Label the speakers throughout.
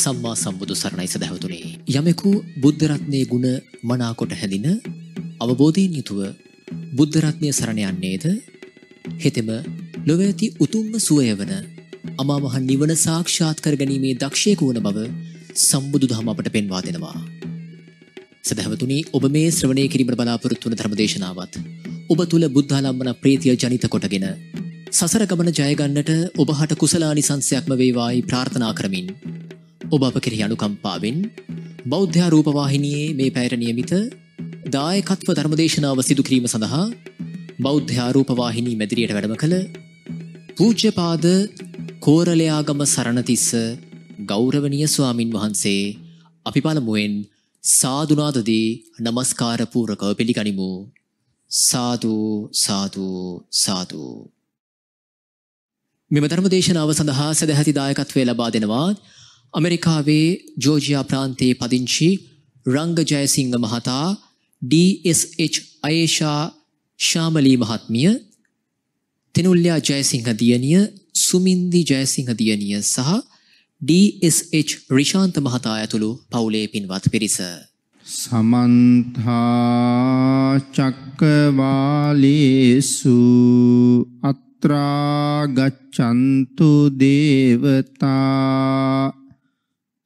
Speaker 1: සම්මා සම්බුදු සරණයි සදහවතුනේ. යමෙකු බුද්ධරත්නය ගුණ මනාකොට හැඳින අවබෝධීන් යුතුව බුද්ධරත්නය සරණයන්නේද හෙතෙම ලොවඇති උතුම්ම සුවය වන අමාමහ නිවන සාක්ෂාත් කරගැනීමේ දක්ෂයක වන බව සම්බුදු දහම අපට පෙන්වා දෙෙනවා. සැදැවතුනි ඔබ මේ ශ්‍රවණය කිරීමට බලාපොරොත්තුවන ධර්මදේශනාවත්. ඔබ තුළ බුද්ධාලම්බන ප්‍රීතිය ජනිත කොටගෙන. සසර ගමන ජයගන්නට ඔබහට කුසලානි සංසයක්ම වේවායි ප්‍රාර්ථනා කරමින්. ඔබ අප කෙරෙහි අනුකම්පාවෙන් බෞද්ධාරූපවාහිනයේ මේ පැයට නියමිත දායකත්ව ධර්මදේශනාව සිදුකිරීම සඳහා බෞද්ධාරූපවාහිනී මැදිරියට වැඩම කළ පූජ්‍යපාද කෝරලයාගම සරණතිස්ස ගෞරවනය ස්වාමින් වහන්සේ අපි පළමුුවෙන් සාධනාදදී නමස්කාරපූරකව පිළිගනිමු සාධූ සාධූ සාධූ මෙම ධර්මදේශනාව සඳහා සැදැහැති දායකත්වය ලබා දෙනවා ඇමරිකාවේ ජෝජියා ප්‍රාන්තයේ පදිංචි රංග ජයසිංහ මහතා DSH අයේෂා ශාමලී මහත්මිය තෙනුල්ලා ජයසිංහ දියණිය සුමින්දි ජයසිංහ දියණිය සහ DSH රිෂාන්ත මහතා ඇතුළු පවුලේ පින්වත් පිරිස
Speaker 2: සමන්තා චක්කවාලේසු අත්‍රා ගච්ඡන්තු දේවතා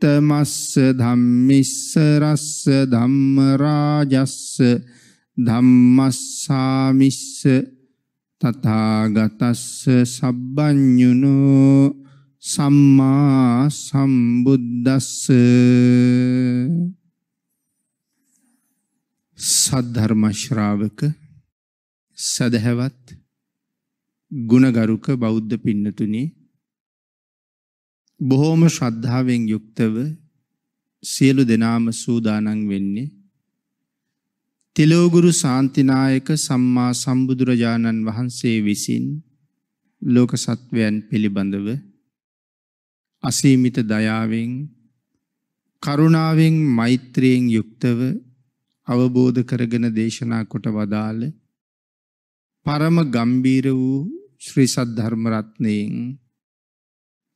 Speaker 2: උත්තමස්ස ධම්මිස්ස රස්ස ධම්ම රාජස්ස ධම්මස්සාමිස්ස තථාගතස්ස සබ්බඤුනෝ සම්මා සම්බුද්දස්ස සද්ධර්ම ශ්‍රාවක සදහැවත් ගුණගරුක බෞද්ධ පින්නතුනේ බොහෝම ශ්‍රද්ධාවෙන් යුක්තව සියලු දෙනාම සූදානම් වෙන්නේ තිලෝගුරු ශාන්තිනායක සම්මා සම්බුදුරජාණන් වහන්සේ විසින් ලෝක සත්වයන් පිළිබඳව අසීමිත දයාවෙන් කරුණාවෙන් මෛත්‍රියෙන් යුක්තව අවබෝධ කරගෙන දේශනා කොට වදාළ පරම ගම්බීර වූ ශ්‍රී සද්ධර්ම රත්නයෙන්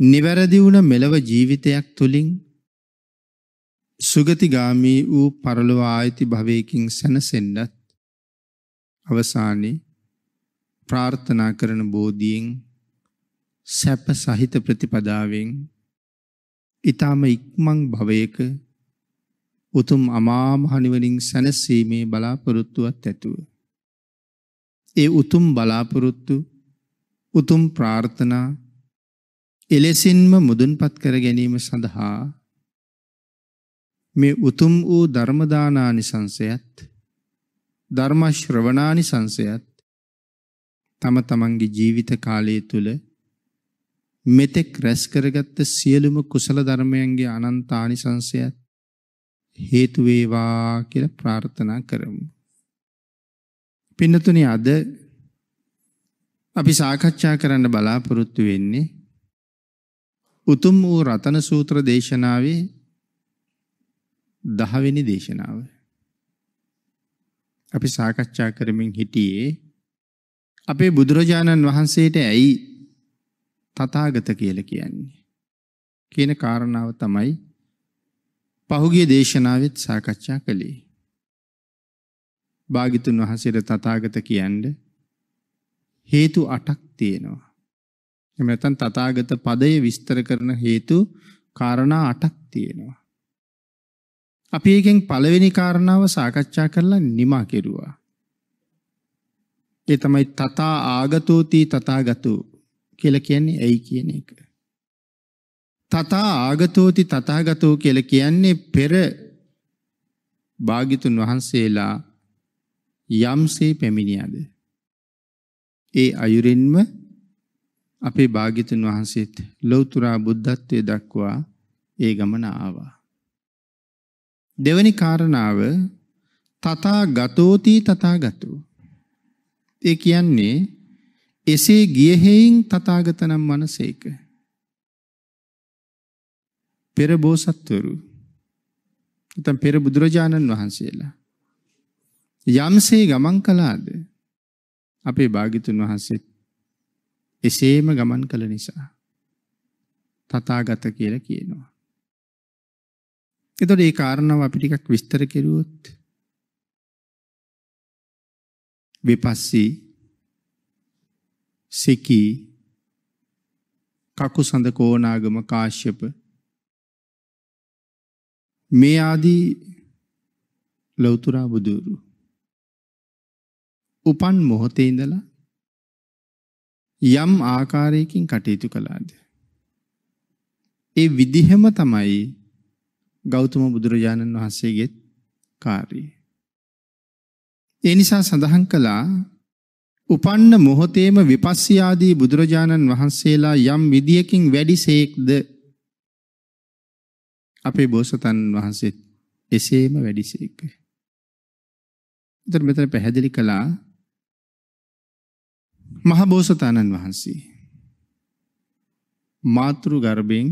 Speaker 2: නිවැරදි වුණ මෙලව ජීවිතයක් තුළින් සුගතිගාමී වූ පරලොව ආයති භවයකින් සැනසෙන්නත් අවසානයේ ප්‍රාර්ථනා කරන බෝධියෙන් සැප සහිත ප්‍රතිපදාවෙන් ඊටම ඉක්මන් භවයක උතුම් අමා මහ නිවනින් සැනසීමේ බලාපොරොත්තුවත් ඇතුව ඒ උතුම් බලාපොරොත්තු උතුම් ප්‍රාර්ථනා එලෙසින්ම මුදුන්පත් කර ගැනීම සඳහා මේ උතුම් වූ ධර්ම දානානිසංසයත් ධර්ම ශ්‍රවණානිසංසයත් තම තමන්ගේ ජීවිත කාලය තුල මෙතෙක් රැස් කරගත්ත සියලුම කුසල ධර්මයන්ගේ අනන්ත ආනිසංසයත් හේතු වේවා කියලා ප්‍රාර්ථනා කරමු. පින්නතුනි අද අපි සාකච්ඡා කරන්න බලාපොරොත්තු වෙන්නේ උතුම් වූ රතන සූත්‍ර දේශනාවේ දහවෙනි දේශනාව. අපි සාකච්ඡා කරමින් හිටියේ අපේ බුදුරජාණන් වහන්සේට ඇයි තථාගත කියලා කියන්නේ කියන කාරණාව තමයි පහුගිය දේශනාවෙත් සාකච්ඡා කළේ. භාගිතුන් වහන්සේට තථාගත කියන්න හේතු 8ක් තියෙනවා. එහෙම නැත්නම් තථාගත පදයේ විස්තර කරන හේතු කාරණා 8ක් තියෙනවා. අපි එකෙන් පළවෙනි කාරණාව සාකච්ඡා කරලා නිමා කෙරුවා. ඒ තමයි තථා ආගතෝති තථාගතෝ කියලා කියන්නේ ඇයි කියන එක. තථා ආගතෝති තථාගතෝ කියලා කියන්නේ පෙර භාග්‍යතුන් වහන්සේලා යම්සේ පැමිණියද ඒ අයුරින්ම අපේ භාග්‍යතුන් වහන්සේත් ලෞතුරා බුද්ධත්වයේ දක්වා ඒ ගමන ආවා. දෙවැනි කාරණාව තථා ගතෝති තථාගතෝ. ඒ කියන්නේ එසේ ගිය හේයින් තථාගතනම් මනසේක. පෙර බෝසත්වරු නැත්නම් පෙර බුදුරජාණන් වහන්සේලා යම්සේ ගමන් කළාද අපේ භාග්‍යතුන් වහන්සේත් එසේම ගමන් කළ නිසා තථාගත කියලා කියනවා. එතකොට මේ කාරණාව අපි ටිකක් විස්තර කෙරුවොත් විපස්සී සිකී කකුසඳ කෝණාගම කාශ්‍යප මේ ආදී ලෞතර බුදුරු උපන් මොහොතේ ඉඳලා යම් ආකාරයකින් කටයුතු කළාද. ඒ විදිහම තමයි ගෞතම බුදුරජාණන් වහන්සේගේ කාර්යය. ඒ නිසා සඳහන් කළා උපන්න මොහොතේම විපස්සයාදී බුදුරජාණන් වහන්සේලා යම් විදියකින් වැඩිසේක්ද අපේ බෝසතන් වහන්සේ එසේම වැඩිසේක. දර් මෙතන පැහැදිලි කළා මහබෝසතාණන් වහන්සේ. මාතෘ ගර්භයෙන්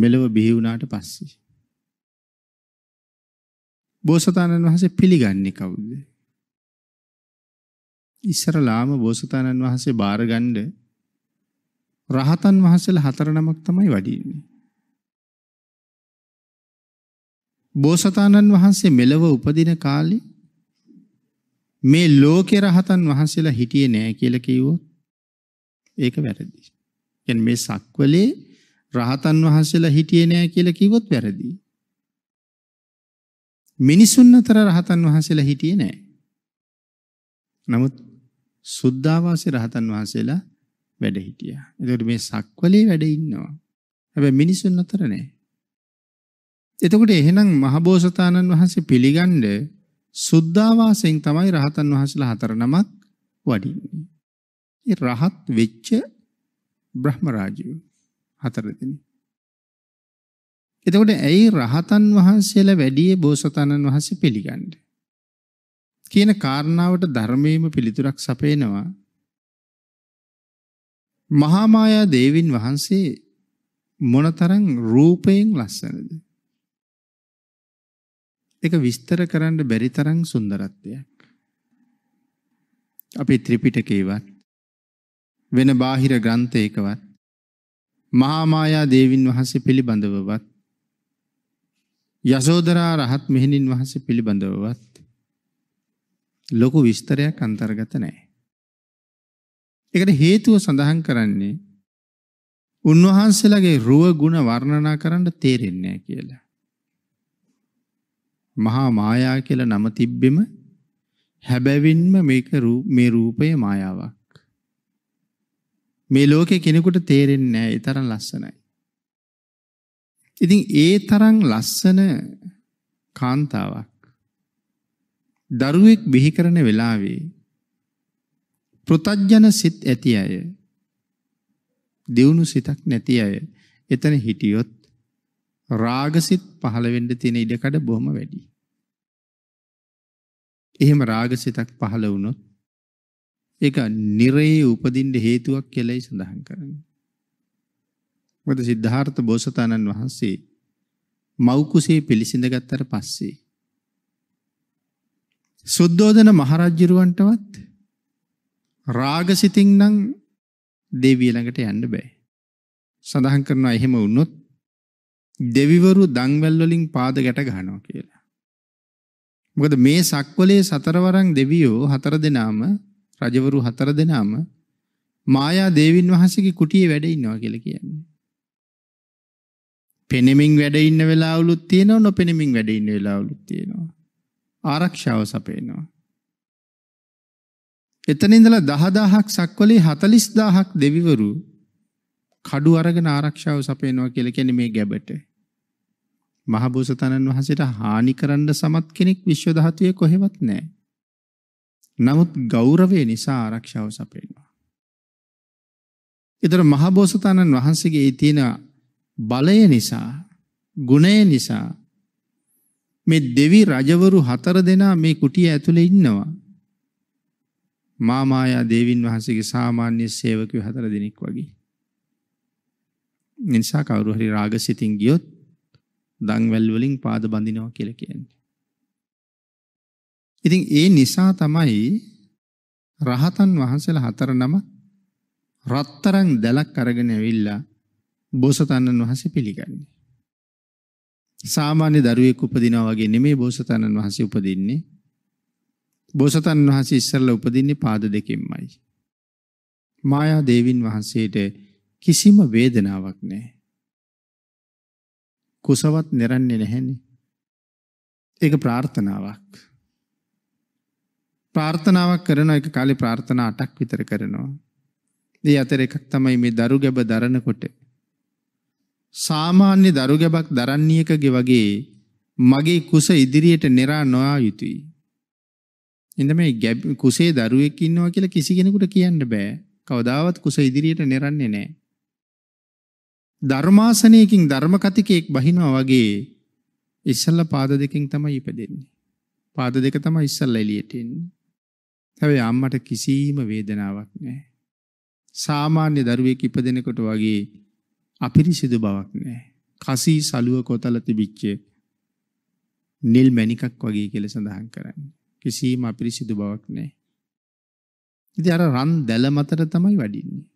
Speaker 2: මෙලව බිහි වුණාට පස්සේ. බෝසතාණන් වහන්සේ පිළිගන්නේ කවුද? ඉස්සරලාම බෝසතාණන් වහන්සේ බාරගන්න රහතන් වහන්සේලා හතර නමක් තමයි වඩින්නේ. බෝසතාණන් වහන්සේ මෙලව උපදින කාලේ මේ ලෝකේ රහතන් වහන්සේලා හිටියේ නෑ කියලා කිව්වොත් ඒක වැරදි. කියන්නේ මේ සක්වලේ රහතන් වහන්සේලා හිටියේ නෑ කියලා කිව්වොත් වැරදි. මිනිසුන් අතර රහතන් වහන්සේලා හිටියේ නෑ. නමුත් සුද්ධාවාසේ රහතන් වහන්සේලා වැඩ හිටියා. එතකොට මේ සක්වලේ වැඩ ඉන්නවා. හැබැයි මිනිසුන් අතර නෑ. එතකොට එහෙනම් මහබෝසතාණන් වහන්සේ පිළිගන්නේ සුද්ධාවාසයෙන් තමයි රහතන් වහන්සේලා හතර නමක් වඩින්නේ. ඒ රහත් වෙච්ච බ්‍රහ්මරාජයෝ හතර දෙනෙක්. එතකොට ඇයි රහතන් වහන්සේලා වැඩියේ බෝසතාණන් වහන්සේ පිළිගන්නේ කියන කාරණාවට ධර්මයේම පිළිතුරක් සපේනවා මහා මායා දේවින් වහන්සේ මොනතරම් රූපයෙන් ලස්සනද ඒක විස්තර කරන්න බැරි තරම් සුන්දරත්වයක්. අපි ත්‍රිපිටකේවත් වෙන බාහිර ග්‍රන්ථයකවත් මහා මායා දේවින් වහන්සේ පිළිබඳවවත් යසෝදරා රහත් මෙහෙණින් වහන්සේ පිළිබඳවවත් ලොකු විස්තරයක් අන්තර්ගත නැහැ. ඒකට හේතුව සඳහන් කරන්නේ උන්වහන්සේලාගේ රුව ගුණ වර්ණනා කරන්න තේරෙන්නේ නැහැ කියලා. මහා මායා කියලා නම තිබ්බෙම හැබැවින්ම මේක මේ රූපය මායාවක්. මේ ලෝකේ කෙනෙකුට තේරෙන්නේ නැහැ. ඒ තරම් ලස්සනයි. ඉතින් ඒ තරම් ලස්සන කාන්තාවක් දරුවෙක් බිහි කරන වෙලාවේ පෘතජ්ජන සිත් ඇති අය දියුණු සිතක් නැති අය එතන හිටියොත් රාගසිත පහළ වෙන්න තියෙන ඉඩකඩ බොහොම වැඩි. එහෙම රාගසිතක් පහළ වුණොත් ඒක නිරේ උපදින්න හේතුවක් කියලායි සඳහන් කරන්නේ. මොකද සිද්ධාර්ථ බෝසතාණන් වහන්සේ මෞකුසේ පිළිසිඳ ගත්තට පස්සේ සුද්ධෝදන මහරජුරවන්ටවත් රාගසිතින් නම් දෙවිය ළඟට යන්න බෑ. සඳහන් කරනවා එහෙම වුණොත් දෙවිවරු දංවැල් වලින් පාද ගැට ගන්නවා කියලා. මොකද මේ සක්වලේ සතරවරන් දෙවියෝ හතර දෙනාම රජවරු හතර දෙනාම මායා දේවින් වහන්සේගේ කුටියේ වැඩ ඉන්නවා කියලා කියන්නේ. පෙනෙමින් වැඩ ඉන්න වෙලාවලුත් තියෙනවා නොපෙනෙමින් වැඩ ඉන්න වෙලාවලුත් තියෙනවා. ආරක්ෂාව සපයනවා. එතන ඉඳලා 10000ක් සක්වලේ 40000ක් දෙවිවරු කඩු අරගෙන ආරක්ෂාව සපයනවා කියලා කියන්නේ මේ ගැබට. මහබෝසතාණන් වහන්සේට හානි කරන්න සමත් කෙනෙක් විශ්ව ධාතුවේ කොහෙවත් නැහැ. නමුත් ගෞරවය නිසා ආරක්ෂාව සපයනවා. ඊතර මහබෝසතාණන් වහන්සේගේ ඒ තියෙන බලය නිසා, ගුණය නිසා මේ දෙවි රජවරු හතර දෙනා මේ කුටිය ඇතුලේ ඉන්නවා. මාමායා දේවින් වහන්සේගේ සාමාන්‍ය සේවකයෝ හතර දෙනෙක් වගේ. නිසා කවුරු හරි රාගසිතින් ගියොත් දංවැල් වලින් පාද බඳිනවා කියලා කියන්නේ. ඉතින් ඒ නිසා තමයි රහතන් වහන්සේලා හතර නම රත්තරන් දැලක් අරගෙන ඇවිල්ලා බෝසතාණන් වහන්සේ පිළිගන්නේ. සාමාන්‍ය දරුවෙක් උපදිනා වගේ නෙමෙයි බෝසතාණන් වහන්සේ උපදින්නේ. බෝසතාණන් වහන්සේ ඉස්සෙල්ලා උපදින්නේ පාද දෙකෙන්මයි. මායා දේවින් වහන්සේට කිසිම වේදනාවක් නැහැ. කුසවත් නිරන්නේ නැහැනේ. ඒක ප්‍රාර්ථනාවක්. ප්‍රාර්ථනාවක් කරන එක කාලේ ප්‍රාර්ථනා අටක් විතර කරනවා. ඒ අතර එකක් තමයි මේ දරු ගැබ දරනකොට. සාමාන්‍ය දරු ගැබක් දරන්නේකගේ වගේ මගේ කුස ඉදිරියට නිරා නොයා යුතුයි. එඳ මේ ගැබ් කුසේ දරුවෙක් ඉන්නවා කියලා කිසි කෙනෙකුට කියන්න බෑ. කවදාවත් කුස ඉදිරියට නිරන්නේ නැහැ. ධර්මාසනයකින් ධර්මකතිකයෙක් බහිනවා වගේ ඉස්සල්ල පාද දෙකින් තමයි ඉපදෙන්නේ. පාද දෙක තමයි ඉස්සල්ල එළියට එන්නේ. හැබැයි අම්මට කිසිම වේදනාවක් නැහැ. සාමාන්‍ය දරුවෙක් ඉපදෙනකොට වගේ අපිරිසිදු බවක් නැහැ. කසී සලුව කොතල තිබිච්ච නිල් මණිකක් වගේ කියලා සඳහන් කරන්නේ. කිසිම අපිරිසිදු බවක් නැහැ. ඉතින් අර රන් දැල මතර තමයි වඩින්නේ.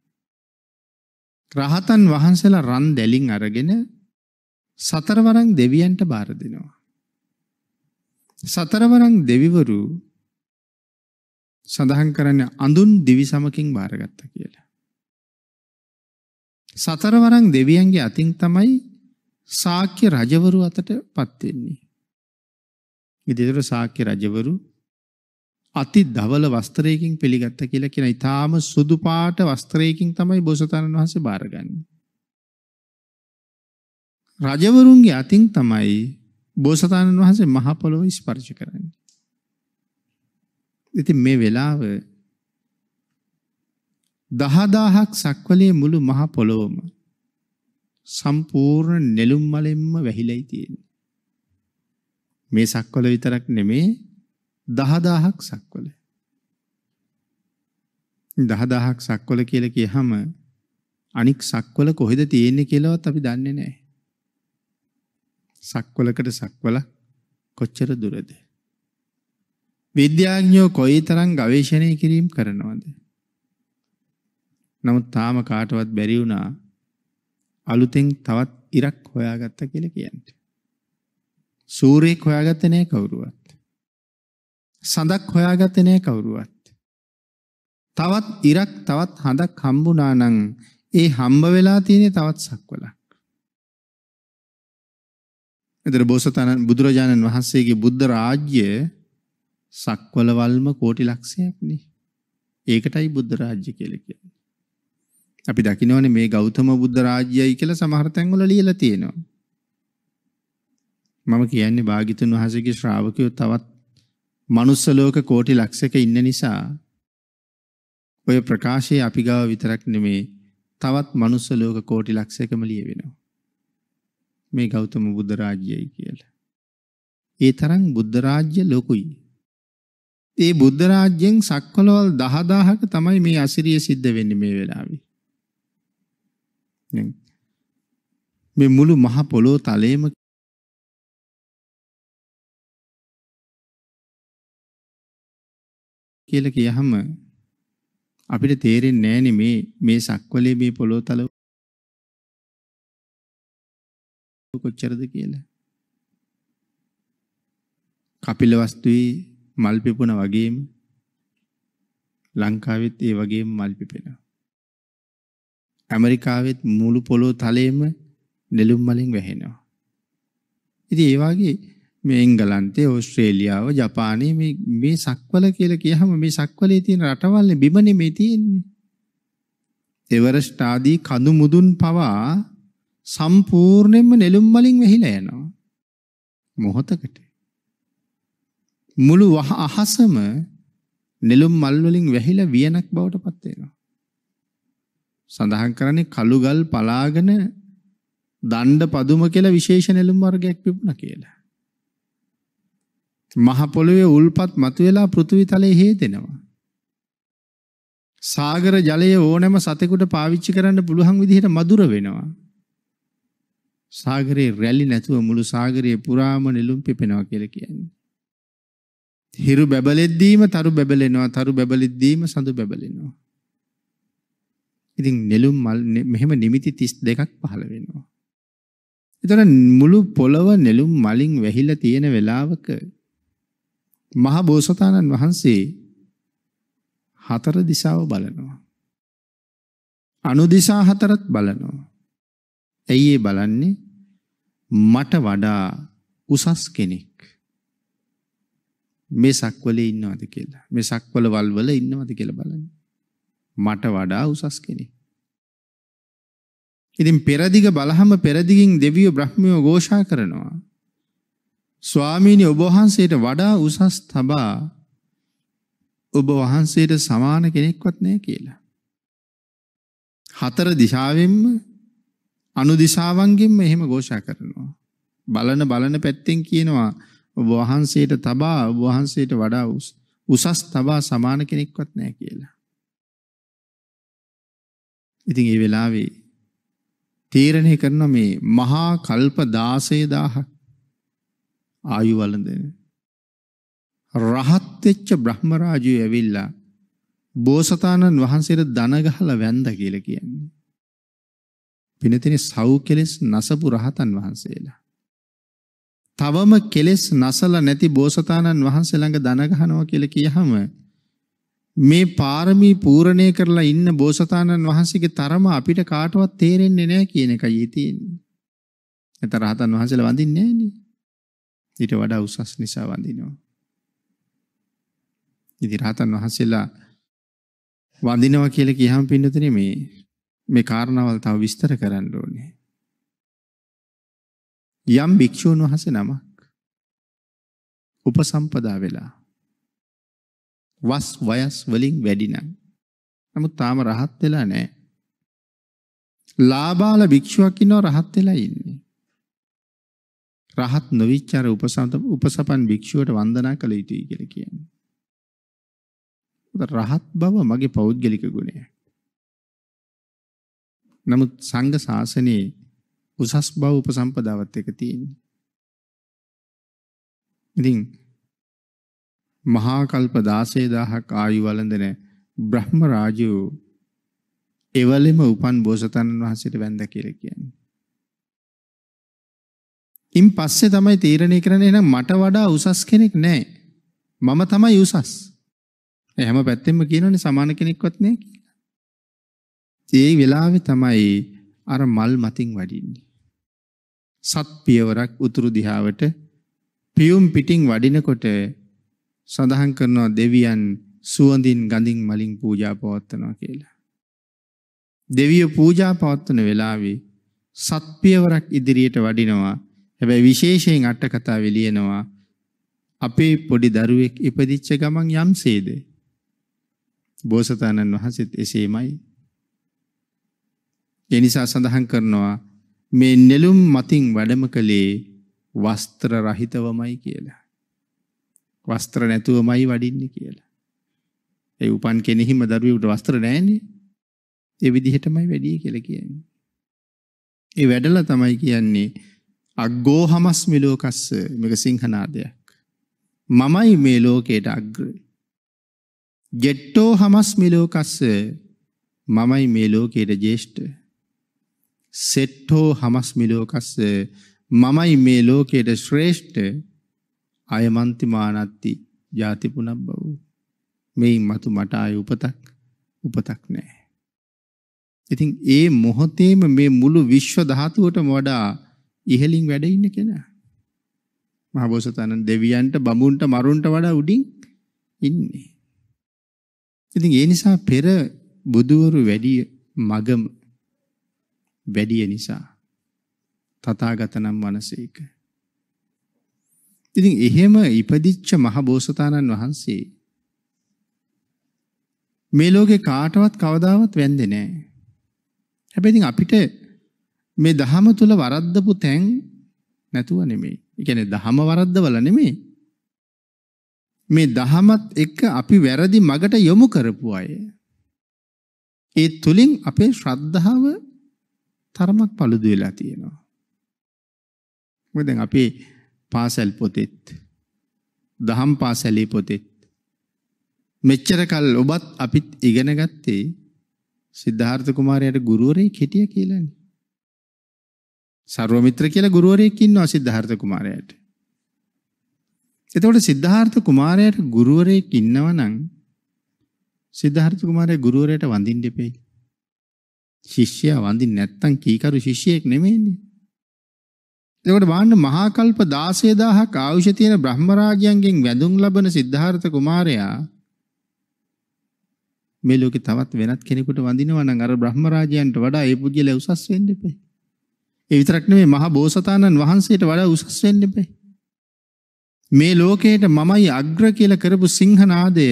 Speaker 2: රහතන් වහන්සේලා රන් දැලින් අරගෙන සතරවරන් දෙවියන්ට බාර දෙනවා. සතරවරන් දෙවිවරු සඳහන් කරන්නේ අඳුන් දිවි සමකින් බාරගත්තා කියලා. සතරවරන් දෙවියන්ගේ අතින් තමයි ශාක්‍ය රජවරු අතට පත් වෙන්නේ. ඉදිරියට ශාක්‍ය රජවරු අති ධවල වස්ත්‍රයකින් පිළිගත්ත කියලා කියන ඊටාම සුදු පාට වස්ත්‍රයකින් තමයි බෝසතාණන් වහන්සේ බාරගන්නේ. රජවරුන්ගේ අතින් තමයි බෝසතාණන් වහන්සේ මහ පොළොව ස්පර්ශ කරන්නේ. ඉතින් මේ වෙලාව දහදාහක් සක්වලේ මුළු මහ පොළොවම සම්පූර්ණ නෙළුම් මලෙන්ම වැහිලායි තියෙන්නේ. මේ සක්වල විතරක් නෙමේ දහදාහක් සක්වල. දහදාහක් සක්වල කියල කිය හම අනික් සක්වල කොහෙද තියෙන්නේ කියලවත් අපි දන්නේ නෑ. සක්වලකට සක්වල කොච්චර දුරද. විද්‍යාඥෝ කොයි තරම් ගවේශණය කිරීම් කරනවද. නමුත් තාම කාටවත් බැරි වුණා අලුතෙන් තවත් ඉරක් හොයාගත්ත කියල කියන්ට. සූරයෙක් හොයාගත්ත නෑ කවුරුවත්. සඳක් හොයාගත්තේ නෑ කවුරුවත්. තවත් ඉරක් තවත් හඳක් හම්බුණා නම් ඒ හම්බ වෙලා තියෙන තවත් සක්වලක්. එතන බෝසතාණන් බුදුරජාණන් වහන්සේගේ බුද්ධ රාජ්‍ය සක්වලවල්ම කෝටි ලක්ෂයක්නේ. ඒකටයි බුද්ධ රාජ්‍ය කියලා කියන්නේ. අපි දකිනවනේ මේ ගෞතම බුද්ධ රාජ්‍යයි කියලා සමහර තැන්වල ලියලා තියෙනවා. මම කියන්නේ භාග්‍යතුන් වහන්සේගේ ශ්‍රාවකයෝ තවත් මනුස්ස ලෝක කෝටි ලක්ෂක ඉන්න නිසා ඔය ප්‍රකාශයේ අපි ගාව විතරක් නෙමේ තවත් මනුස්ස ලෝක කෝටි ලක්ෂකම ලියවෙනවා. මේ ගෞතම බුද්ධ රාජ්‍යයයි කියලා. ඒ තරම් බුද්ධ රාජ්‍ය ලොකුයි. ඒ බුද්ධ රාජ්‍යයෙන් සක්වලවල් 10000ක තමයි මේ අසිරිය සිද්ධ වෙන්නේ මේ වෙලාවේ.
Speaker 1: මේ මුළු මහ පොළොව තලයේම කියලා කියහම
Speaker 2: අපිට තේරෙන්නේ නැහනේ මේ මේ සක්වලේ මේ පොළොතල කොච්චරද කියලා. කපිල වස්තුවේ මල් පිපුණා වගේම ලංකාවෙත් ඒ වගේම මල් පිපෙනවා. ඇමරිකාවෙත් මුළු පොළොව තලයේම නෙළුම් මලින් වැහෙනවා. ඉතින් ඒ වගේ මේ එංගලන්තේ ඕස්ට්‍රේලියාව ජපානයේ මේ මේ සක්වල කියලා කියහම මේ සක්වලේ තියෙන රටවල්නේ බිමනේ මේ තියෙන්නේ. එවරස්ට් ආදී කඳු මුදුන් පවා සම්පූර්ණයෙන්ම නෙළුම් වලින් වැහිලා යනවා. මොහොතකට. මුළු අහසම නෙළුම් මල් වලින් වැහිලා වියනක් බවට පත් වෙනවා. සඳහන් කරන්නේ කළු ගල් පලාගෙන දණ්ඩ පදුම කියලා විශේෂ නෙළුම් වර්ගයක් පිපුණා කියලා. මහ පොළොවේ උල්පත් මතුවෙලා පෘථිවි තලයේ හේදෙනවා. සාගර ජලය ඕනෑම සතෙකුට පාවිච්චි කරන්න පුළුවන් විදිහට මధుර වෙනවා. සාගරේ රැලි නැතුව මුළු සාගරයේ පුරාම නෙළුම් පිපෙනවා කියලා කියන්නේ. හිරු බැබලෙද්දීම තරු බැබලෙනවා තරු බැබලෙද්දීම සඳු බැබලෙනවා. ඉතින් නෙළුම් මල් මෙහෙම නිමිති 32ක් පහළ වෙනවා. ඒතර මුළු පොළව නෙළුම් මලින් වැහිලා තියෙන වෙලාවක මහ බෝසතාණන් වහන්සේ හතර දිසාව බලනවා. අනුදිසා හතරත් බලනවා. ඇයි ඒ බලන්නේ මට වඩා උසස් කෙනෙක් මේ සක්වල ඉන්නවද කියලා මේ සක්වල වල්වල ඉන්නවද කියලා බලන්න මට වඩා උසස් කෙනෙක් ඉතින් පෙරදිග බලහම පෙරදිගින් දෙවියෝ බ්‍රහ්මියෝ ഘോഷා කරනවා ස්වාමීනි ඔබ වහන්සේට වඩා උසස් තබා ඔබ වහන්සේට සමාන කෙනෙක්වත් නැහැ කියලා. හතර දිශාවෙන්ම අනු දිශාවන්ගෙන්ම එහෙම ഘോഷා කරනවා. බලන බලන පැත්තෙන් කියනවා ඔබ වහන්සේට තබා ඔබ වහන්සේට වඩා උසස් තබා සමාන කෙනෙක්වත් නැහැ කියලා. ඉතින් ඒ වෙලාවේ තීරණය කරන මේ මහා කල්ප 16000ක් ආයු වළඳන රහත් වෙච්ච බ්‍රහ්මරාජය ඇවිල්ලා බෝසතාණන් වහන්සේට දන ගහලා වැඳ කියලා කියන්නේ. පිනතිනේ සව් කෙලෙස් නසපු රහතන් වහන්සේලා. තවම කෙලෙස් නසලා නැති බෝසතාණන් වහන්සේ ළඟ දන ගහනවා කියලා කියහම මේ පාරමී පූර්ණේ කරලා ඉන්න බෝසතාණන් වහන්සේගේ තරම අපිට කාටවත් තේරෙන්නේ නැහැ කියන එකයි තියෙන්නේ. එතන රහතන් වහන්සේලා වඳින්නේ නැහැ නේ. ඊට වඩා උසස් නිසා වඳිනවා. ඉතින් රහතන් වහන්සේලා වඳිනවා කියලා කියහම පින්නතනේ මේ මේ කාරණාවල් තව විස්තර කරන්න ඕනේ. යම් භික්ෂූන් වහන්සේ නමක් උපසම්පදා වෙලා වස් වයස් වලින් වැඩි නම් නමුත් තාම රහත් වෙලා නැහැ. ලාබාල භික්ෂුවක් ඉන්නව රහත් වෙලා ඉන්නේ. රහත් නොවිච්චාර උපසපන් භික්ෂුවට වන්දනා කළ යුතුයි කියලා කියන්නේ. රහත් බව මගේ පෞද්ගලික ගුණයක්. නමුත් සංඝ ශාසනයේ උසස් බව උපසම්පදාවත් එක තියෙන්නේ. ඉතින් මහා කල්ප 16000ක් ආයු වළඳන බ්‍රහ්ම රාජු එවලෙම උපන් බෝසතාණන් වහන්සේට වැඳ කියලා කියන්නේ. ඉන් පස්සේ තමයි තීරණය කරන්නේ එහෙනම් මට වඩා උසස් කෙනෙක් නැහැ. මම තමයි උසස්. හැම පැත්තෙම කියනවනේ සමාන කෙනෙක්වත් නැහැ කියලා. ඒ වෙලාවේ තමයි අර මල් මතින් වඩින්නේ. සත් පියවරක් උතුරු දිහාවට පියුම් පිටින් වඩිනකොට සඳහන් කරනවා දෙවියන් සුවඳින් ගඳින් මලින් පූජා පවත්වනවා කියලා. දෙවිය පූජා පවත්වන වෙලාවේ සත්පියවරක් ඉදිරියට වඩිනවා හැබැයි විශේෂයෙන් අට කතාවේ ලියනවා අපේ පොඩි දරුවෙක් ඉපදිච්ච ගමන් යම්සේද බෝසතාණන් වහන්සේත් එසේමයි ඒ නිසා සඳහන් කරනවා මේ නෙළුම් මතින් වැඩම කළේ වස්ත්‍ර රහිතවමයි කියලා වස්ත්‍ර නැතුවමයි වඩින්නේ කියලා ඒ උපන් කෙනෙහිම දරුවෙකුට වස්ත්‍ර නැහැනේ ඒ විදිහටමයි වැඩි කියලා කියන්නේ ඒ වැඩලා තමයි කියන්නේ අග්ගෝ හමස් මිලෝකස්ස මේක සිංහනාදයක්. මමයි මේ ලෝකයට අග්‍ර. ජෙට්ටෝ හමස් මිලෝකස්ස මමයි මේ ලෝකයට ජේෂ්ඨ. සෙට්ටෝ හමස් මිලෝකස්ස මමයි මේ ලෝකයට ශ්‍රේෂ්ඨ අයමන්තිමානත්ති ජාතිපුනක් බව මෙයින් මතු මට ආය උපතක් උපතක් නෑ. ඉතින් ඒ මොහොතේම මේ මුළු විශ්ව ධාතුවටම වඩා ඉහලින් වැඩ ඉන්න කෙනා. මහබෝසතාණන් දෙවියන්ට බඹුන්ට මරුන්ට වඩා උඩින් ඉන්නේ. ඉතින් ඒ නිසා පෙර බුදවරු වැඩි මගම වැඩිය නිසා තථාගතනම් වනසේක. ඉතින් එහෙම ඉපදිච්ච මහබෝසතාණන් වහන්සේ මේ ලෝකේ කාටවත් කවදාවත් වැන්දේ නැහැ. හැබැයි ඉතින් අපිට මේ දහම තුල වරද්දපු තැන් නැතුව නෙමෙයි. ඒ කියන්නේ දහම වරද්දවල නෙමෙයි. මේ දහමත් එක්ක අපි වැරදි මගට යොමු කරපු අය. ඒ තුලින් අපේ ශ්‍රද්ධාව තරමක් paludu වෙලා තියෙනවා. මොකද දැන් අපේ පාසල් පොතෙත් දහම් පාසලේ පොතෙත් මෙච්චර කල් ඔබත් අපිත් ඉගෙන ගත්තේ සිද්ධාර්ථ කුමාරයාට ගුරුවරයෙක් හිටිය කියලානේ. සර්වමිත්‍ර කියලා ගුරුවරයෙක් ඉන්නවා සිද්ධාර්ථ කුමාරයාට. එතකොට සිද්ධාර්ථ කුමාරයාට ගුරුවරයෙක් ඉන්නව නම් සිද්ධාර්ථ කුමාරයා ගුරුවරයාට වඳින්න දෙපෙයි. ශිෂ්‍යයා වඳින්නේ නැත්තම් කීකරු ශිෂ්‍යයෙක් නෙමෙයිනේ. එතකොට බලන්න මහා කල්ප 16000ක් ආයුෂ තියෙන බ්‍රහ්මරාජයන්ගෙන් වැඳුම් ලබන සිද්ධාර්ථ කුමාරයා මේ ලෝකේ තවත් වෙනත් කෙනෙකුට වඳිනවා නම් අර බ්‍රහ්මරාජයන්ට වඩා ඒ පුජ්‍යලයා උසස් වෙන්න දෙපෙයි. ඒ විතරක් නෙමෙයි මහ බෝසතාණන් වහන්සේට වඩා උසස් වෙන්න එපේ. මේ ලෝකේට මමයි අග්‍ර කියලා කරපු සිංහනාදය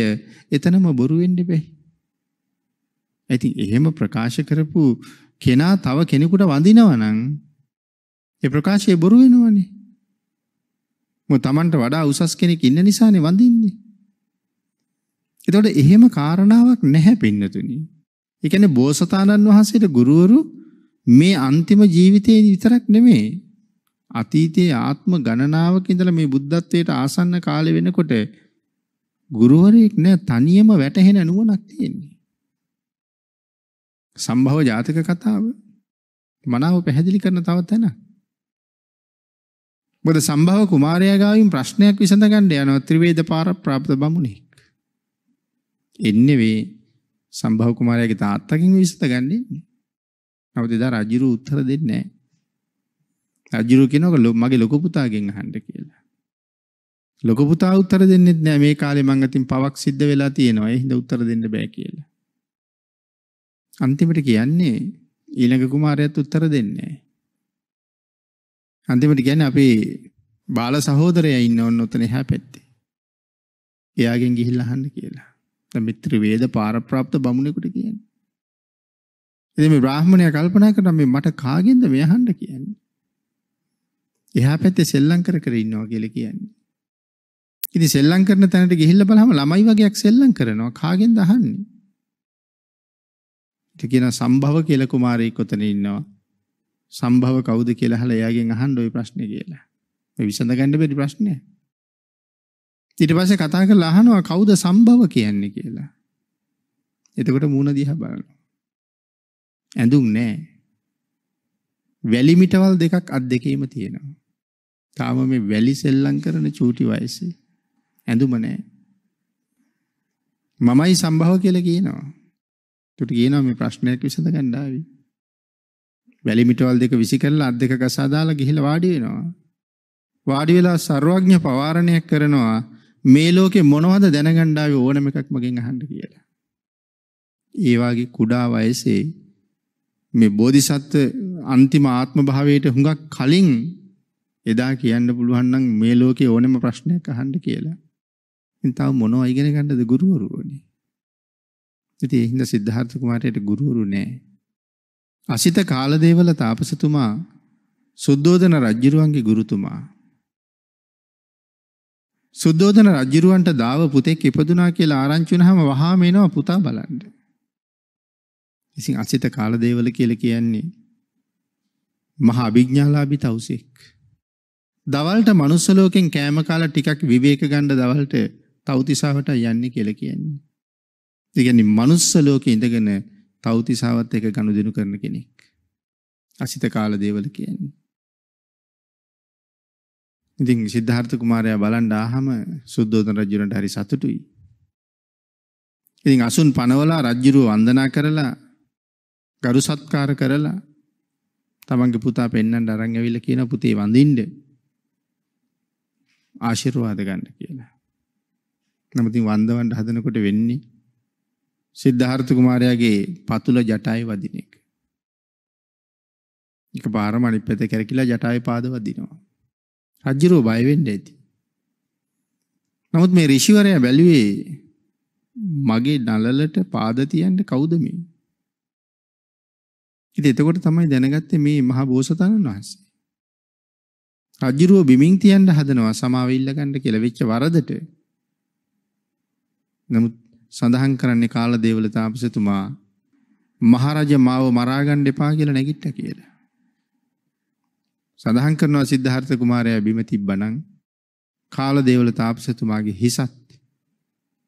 Speaker 2: එතනම බොරු වෙන්න එපේ. ඉතින් එහෙම ප්‍රකාශ කරපු කෙනා තව කෙනෙකුට වඳිනවා නම් ඒ ප්‍රකාශය බොරු වෙනවනේ. මො තමන්ට වඩා උසස් කෙනෙක් ඉන්න නිසානේ වඳින්නේ. එතකොට එහෙම කාරණාවක් නැහැ පින්නතුනි. ඒ කියන්නේ බෝසතාණන් වහන්සේට ගුරුවරු මේ අන්තිම ජීවිතේ විතරක් නෙමෙයි අතීතයේ ආත්ම ගණනාවක ඉඳලා මේ බුද්ධත්වයට ආසන්න කාලේ වෙනකොට ගුරුවරයෙක් නෑ තනියම වැටහෙන නුවණක් තියෙන්නේ. සම්භව ජාතක කතාව මනාව පැහැදිලි කරන තව තැන. මොකද සම්භව කුමාරයා ගාවින් ප්‍රශ්නයක් විසඳගන්න යනවා ත්‍රිවේද පාර ප්‍රාප්ත බමුණෙක්. එන්නේ වේ සම්භව කුමාරයාගේ තාත්තගෙන් විසඳගන්නේ. නමුත් එදා රජුරු උත්තර දෙන්නේ නැහැ. රජුරු කියනවා මගේ ලොකු පුතාගෙන් අහන්න කියලා. ලොකු පුතා උත්තර දෙන්නෙත් නැහැ මේ කාලේ මං අතින් පවක් සිද්ධ වෙලා තියෙනවා. ඒ හින්දා උත්තර දෙන්න බෑ කියලා. අන්තිමට කියන්නේ ඊළඟ කුමාරයාත් උත්තර දෙන්නේ නැහැ. අන්තිමට කියන්නේ අපේ බාල සහෝදරයා ඉන්න ඕන උතන එහා පැත්තේ. එයාගෙන් ගිහිල්ලා අහන්න කියලා. දැන් මිත්‍රි වේද පාරප්‍රාප්ත බමුණෙකුට කියන්නේ. ඉතින් මේ බ්‍රාහ්මණයා කල්පනා කරනවා මේ මට කාගෙන්ද මේ අහන්න කියන්නේ. එහා පැත්තේ සෙල්ලම් කර කර ඉන්නවා කියලා කියන්නේ. ඉතින් සෙල්ලම් කරන තැනට ගිහිල්ලා බලහම ළමයි වගේක් සෙල්ලම් කරනවා කාගෙන්ද අහන්නේ. ඉතින් කියන සම්භව කියලා කුමාරයෙක් උතන ඉන්නවා. සම්භව කවුද කියලා අහලා එයාගෙන් අහන්න ওই ප්‍රශ්නේ කියලා. මේ විසඳ ගන්න බැරි ප්‍රශ්නයක්. ඊට පස්සේ කතා කරලා අහනවා කවුද සම්භව කියන්නේ කියලා. එතකොට මූණ දිහා බලනවා. ඇඳුම් නෑ. වැලි මිටවල් දෙකක් අත් දෙකේම තියෙනවා. තාම මේ වැලි සෙල්ලම් කරන චූටි වයසේ ඇඳුම නෑ. මමයි සම්භව කියලා කියනවා. තුට කියනවා මේ ප්‍රශ්නයක් විසඳගන්න ආවි. වැලි මිටවල් දෙක විසි කරලා අත් දෙක ගසා දාලා ගිහිල්ලා වාඩි වෙනවා. වාඩි වෙලා ਸਰවඥ පවාරණයක් කරනවා මේ ලෝකේ මොනවද දැනගන්න ඕනම එකක් මගෙන් අහන්න කියලා. ඒ කුඩා වයසේ මේ බෝධිසත්ව අන්තිම ආත්ම භාවයට හුඟක් කලින් එදා කියන්න පුළුවන් නම් මේ ලෝකේ ඕනෑම ප්‍රශ්නයක් අහන්න කියලා. ඉතින් තව මොනව ඉගෙන ගන්නද ගුරුවරුනේ. ඉතින් ඒ හින්දා සිද්ධාර්ථ කුමාරයට ගුරුවරු නෑ. අසිත කාලදේවල තාපසතුමා සුද්ධෝදන රජුරුවන්ගේ ගුරුතුමා. සුද්ධෝදන රජුරුවන්ට දාව පුතෙක් ඉපදුනා කියලා ආරංචි වුණාම වහාම එනවා පුතා බලන්න. ඉතින් අසිත කාලදේවල කියලා කියන්නේ මහා අභිඥාලාභී තවුසෙක්. දවල්ට manuss ලෝකෙන් කෑම කාලා ටිකක් විවේක ගන්න දවල්ට තවුතිසාවට යන්නේ කියලා කියන්නේ. ඒ කියන්නේ manuss ලෝකේ ඉඳගෙන තවුතිසාවත් එක ගනුදෙනු කරන කෙනෙක්. අසිත කාලදේවල කියන්නේ. ඉතින් සිද්ධාර්ථ කුමාරයා බලන් ආහම සුද්ධෝදන රජුන්ට හරි සතුටුයි. ඉතින් අසුන් පනවලා රජුරුව වන්දනා කරලා ගරු සත්කාර කරලා තමන්ගේ පුතා පෙන්වන්න අරන් ඇවිල්ලා කියන පුතේ වඳින්න ආශිර්වාද ගන්න කියලා. නමුත් වන්දවන්න හදනකොට වෙන්නේ සිද්ධාර්ථ කුමාරයාගේ පතුල ජටායි වදින එක. එක පාරම අනිත් පැත්තේ කැරකිලා ජටායි පාද වදිනවා. රජ්ජුරුව බය වෙන්න ඇති. නමුත් මේ ඍෂිවරයා බැලුවේ මගේ නළලට පාද තියන්න කවුද මේ? ඉතින් එතකොට තමයි දැනගත්තේ මේ මහා බෝසතාණන් වහන්සේ. රජ්ජුරුව බිමින් තියන්න හදනවා සමාව ඉල්ලගන්න කියලා වෙච්ච වරදට. නමුත් සඳහන් කරන්නේ කාලදේවල තාපසතුමා මහරජ මාව මරාගන්න එපා කියලා නැගිට්ටා කියලා. සඳහන් කරනවා සිද්ධාර්ථ කුමාරයා බිම තිබ්බනම් කාලදේවල තාපසතුමාගේ හිසත්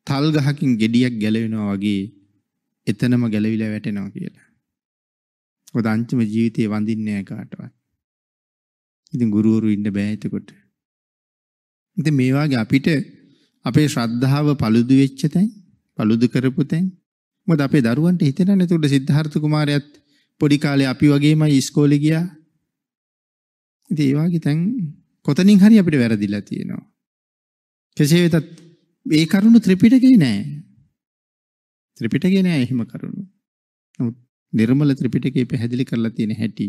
Speaker 2: තල් ගහකින් gediyak ගැලවෙනවා වගේ එතනම ගැලවිලා වැටෙනවා කියලා. මොකද අන්තිම ජීවිතේ වඳින්නේ නැහැ කාටවත්. ඉතින් ගුරුවරු ඉන්න බෑ එතකොට. ඉතින් මේ වාගේ අපිට අපේ ශ්‍රද්ධාව paludu වෙච්ච තැන්, paludu කරපු තැන් මොකද අපේ දරුවන්ට හිතෙන්නේ නැහැ එතකොට සිද්ධාර්ථ කුමාරයාත් පොඩි කාලේ අපි වගේමයි ඉස්කෝලේ ගියා. ඉතින් ඒ වගේ තැන් කොතනින් හරි අපිට වැරදිලා තියෙනවා. කෙසේ වෙතත් ඒ කරුණු ත්‍රිපිටකේ නෑ. ත්‍රිපිටකේ නෑ එහෙම කරුණු. නමුත් නිර්මල ත්‍රිපිටකයේ පැහැදිලි කරලා තියෙන හැටි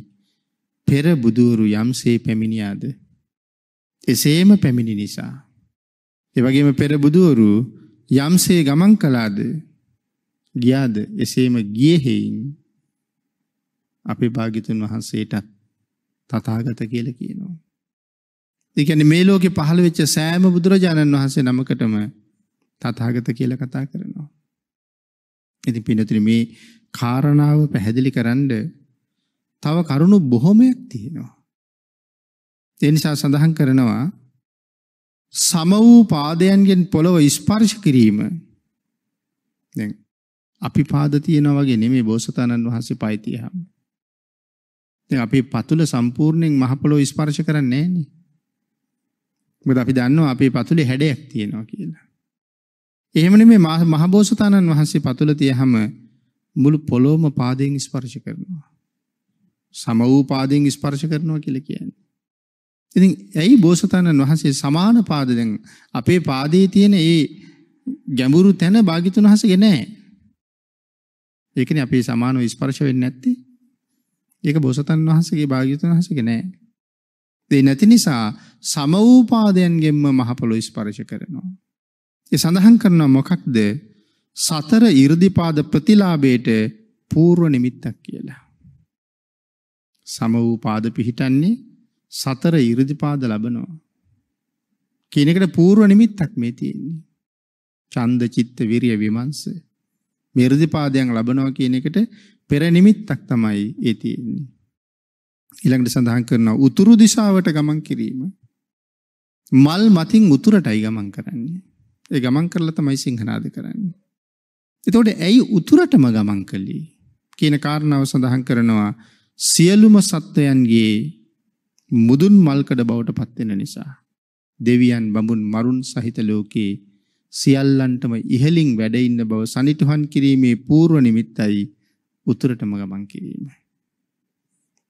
Speaker 2: පෙර බුදවරු යම්සේ පැමිණියාද එසේම පැමිණි නිසා ඒ වගේම පෙර බුදවරු යම්සේ ගමන් කළාද ගියාද එසේම ගියේ හේයින් අපේ භාග්‍යතුන් වහන්සේටත් තථාගත කියලා කියනවා. ඒ කියන්නේ මේ ලෝකේ පහළ වෙච්ච සෑම බුදුරජාණන් වහන්සේ නමකටම තථාගත කියලා කතා කරනවා. ඉතින් පින්නතුනි මේ කාරණාව පැහැදිලි කරන්න තව කරුණු බොහොමයක් තියෙනවා. ඒ නිසා සඳහන් කරනවා සම වූ පාදයන්ගෙන් පොළව ස්පර්ශ කිරීම දැන් අපි පාද තියෙනවා වගේ නෙමෙයි බෝසතාණන් වහන්සේ පය තියහම. දැන් අපි පතුල සම්පූර්ණයෙන් මහ පොළොව ස්පර්ශ කරන්නේ නැහනේ. මොකද අපි දන්නවා අපේ පතුලේ හැඩයක් තියෙනවා කියලා. එහෙම නෙමෙයි මහ බෝසතාණන් වහන්සේ පතුල තියහම මුළු පොළොවම පාදයෙන් ස්පර්ශ කරනවා. සම වූ පාදයෙන් ස්පර්ශ කරනවා කියලා කියන්නේ. ඉතින් ඇයි බෝසතාණන් වහන්සේ සමාන පාද දැන් අපේ පාදයේ තියෙන ඒ ගැඹුරු තැන භාග්‍යතුන් වහන්සේගේ නැහැ. ඒකනේ අපි සමානව ස්පර්ශ වෙන්නේ නැත්තේ. ඒක බෝසතාණන් වහන්සේගේ භාග්‍යතුන් වහන්සේගේ නැහැ. ඒ නැති නිසා සම වූ පාදයන්ගෙන්ම මහ පොළොව ස්පර්ශ කරනවා. ඒ සඳහන් කරනවා මොකක්ද? සතර 이르දිපාද ප්‍රතිලාභයට పూర్ව නිමිත්තක් කියලා. සම වූ පාද පිහිටන්නේ සතර 이르දිපාද ලබනවා. කියන එකට పూర్ව නිමිත්තක් මේ තියෙන්නේ. ඡන්ද චිත්ත විරිය විමංශ මේ 이르දිපාදයන් ලබනවා කියන එකට පෙර නිමිත්තක් තමයි ඒ තියෙන්නේ. ඊළඟට සඳහන් කරනවා උතුරු දිශාවට ගමන් කිරීම. මල් මතින් උතුරටයි ගමන් කරන්නේ. ඒ ගමන් කරලා තමයි සිංහනාද කරන්නේ. එතකොට ඇයි උතුරටම ගමන් කළේ කියන කාරණාව සඳහන් කරනවා සියලුම සත්වයන්ගේ මුදුන් මල්කඩ බවට පත් වෙන නිසා දෙවියන් බඹුන් මරුන් සහිත ලෝකේ සියල්ලන්ටම ඉහලින් වැඩ ඉන්න බව සනිටුහන් කිරීමේ పూర్ව නිමිත්තයි උතුරටම ගමන් කිරීම.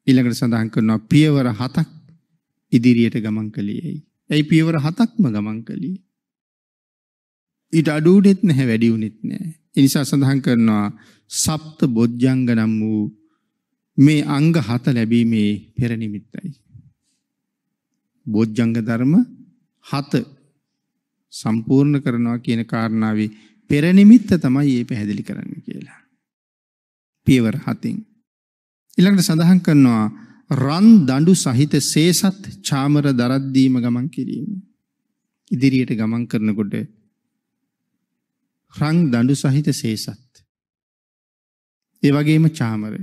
Speaker 2: ඊළඟට සඳහන් කරනවා පියවර හතක් ඉදිරියට ගමන් කළේයි. ඇයි පියවර හතක්ම ගමන් කළේ? ඊට අඩු උනේත් නැහැ වැඩි උනේත් නැහැ. එනිසා සඳහන් කරනවා සප්ත බොජ්ජංග නම් වූ මේ අංග හත ලැබීමේ පෙර නිමිත්තයි. බොජ්ජංග ධර්ම හත සම්පූර්ණ කරනවා කියන කාරණාවේ පෙර නිමිත්ත තමයි මේ පැහැදිලි කරන්න කියලා. පියවර හතින් ඊළඟට සඳහන් කරනවා රන් දඬු සහිත සේසත් චාමර දරද්දීම ගමන් කිරීම. ඉදිරියට ගමන් කරනකොට රං දඬු සහිත සේසත්. ඒ වගේම චාමරය.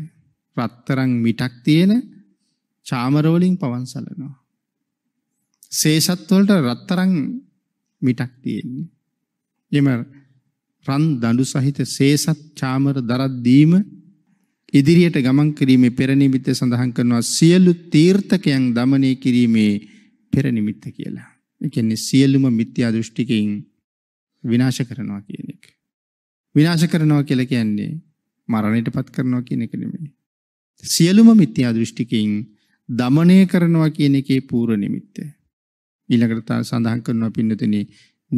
Speaker 2: රත්තරන් මිටක් තියෙන චාමර වලින් පවන්සලනවා. සේසත් වලට රත්තරන් මිටක් තියෙන්නේ. එම රන් දඬු සහිත සේසත් චාමර දරද්දීම ඉදිරියට ගමන් කිරීමේ පෙරනිමිත්ත සඳහන් කරනවා සියලු තීර්ථකයන් দমনය කිරීමේ පෙරනිමිත්ත කියලා. ඒ කියන්නේ සියලුම මිත්‍යා දෘෂ්ටිකයින් විනාශ කරනවා කියන එක. විනාශ කරනවා කියලා කියන්නේ මරණයටපත් කරනවා කියන එක නෙමෙයි. සියලුම මිත්‍යා දෘෂ්ටිකෙන් দমনය කරනවා කියන එකේ පූර්ව නිමිත්ත. ඊළඟට තා සඳහන් කරනවා පින්නතනේ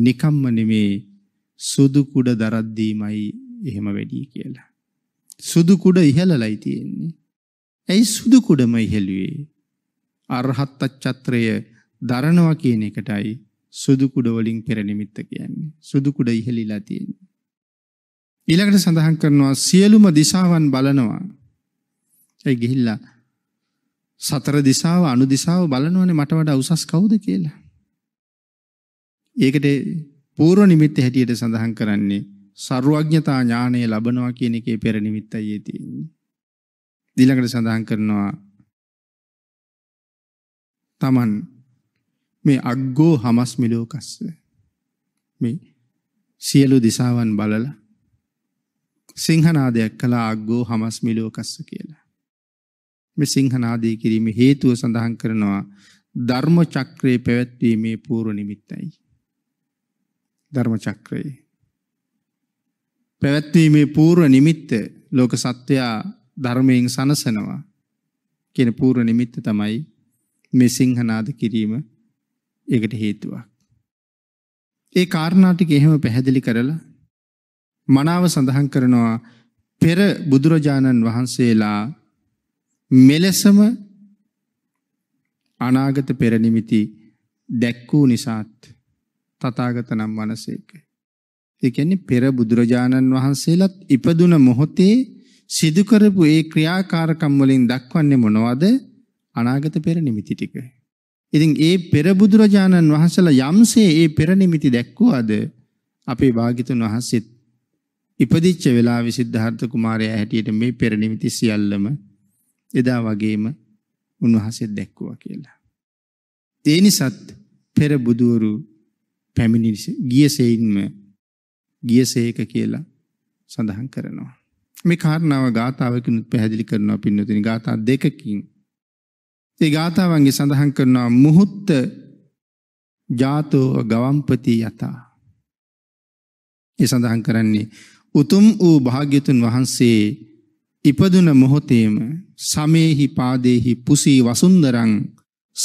Speaker 2: නිකම්ම නෙමේ සුදු කුඩ දරද්දීමයි එහෙම වැඩි කියලා. සුදු කුඩ ඉහළලයි තියෙන්නේ. ඇයි සුදු කුඩම ඉහළුවේ? අරහත් චත්‍රය දරනවා කියන එකටයි සුදු කුඩ වලින් පෙර නිමිත්ත කියන්නේ. සුදු කුඩ ඉහළිලා තියෙන්නේ. ඊළඟට සඳහන් කරනවා සියලුම දිශාවන් බලනවා. ඒ ගිහිල්ලා සතර දිශාව අනු දිශාව බලනවනේ මට වඩා උසස් කවුද කියලා. ඒකට පූර්ව නිමිත්ත හැටියට සඳහන් කරන්නේ සර්වඥතා ඥානය ලබනවා කියන එකේ පෙර නිමිත්තයි ඒ තියෙන්නේ. ඊළඟට සඳහන් කරනවා තමන් මේ අග්ගෝ හමස් මිලෝකස්ස මේ සියලු දිසාවන් බලලා සිංහනාදයක් කලා අග්ගෝ හමස් මිලෝකස්ස කියලා. මේ සිංහනාදී කිරීම හේතුව සඳහන් කරනවා ධර්ම චක්‍රයේ පැවැත්වීමේ පූර්ව නිමිත්තයි. ධර්ම චක්‍රයේ පැවැත්වීමේ පූර්ව නිමිත්ත ලෝක සත්වයා ධර්මයෙන් සනසනවා කියන පූර්ව නිමිත්ත තමයි මේ සිංහනාද කිරීම ඒකට හේතුවක්. ඒ කාරණා ටික එහෙම පැහැදිලි කරලා මනාව සඳහන් කරනවා පෙර බුදුරජාණන් වහන්සේලා මෙලෙසම අනාගත පෙර නිමිති දැක්කූ නිසාත් තථාගත නම් වනසේක. ඒ කියන්නේ පෙර බුදුරජාණන් වහන්සේලාත් ඉපදුන මොහොතේ සිදු කරපු ඒ ක්‍රියාකාරකම් වලින් දක්වන්නේ මොනවද? අනාගත පෙර නිමිති ටික. ඉතින් ඒ පෙර බුදුරජාණන් වහන්සේලා යම්සේ ඒ පෙර නිමිති දැක්කුවාද අපේ භාග්‍යතුන් වහන්සේත් ඉපදිච්ච වෙලාවේ සිද්ධාර්ථ කුමාරයා හැටියට මේ පෙර නිමිති සියල්ලම එදා වගේම උන්වහන්සේ දැක්කුවා කියලා. ඒ නිසාත් පෙර බුදවරු පැමිණි ගියසෙයින්ම ගියසේක කියලා සඳහන් කරනවා. මේ කාරණාව ගාථාවකින් පැහැදිලි කරනවා පින්නතුනි ගාථා දෙකකින් ඒ ගාථාවන්ගේ සඳහන් කරනවා මුහුත්ත ජාතෝ ගවම්පති යතා. ඒ සඳහන් කරන්නේ උතුම් වූ භාග්‍යතුන් වහන්සේ ඉපදුන මොහොතේම සමේහි පාදේහි පුසී වසුන්දරං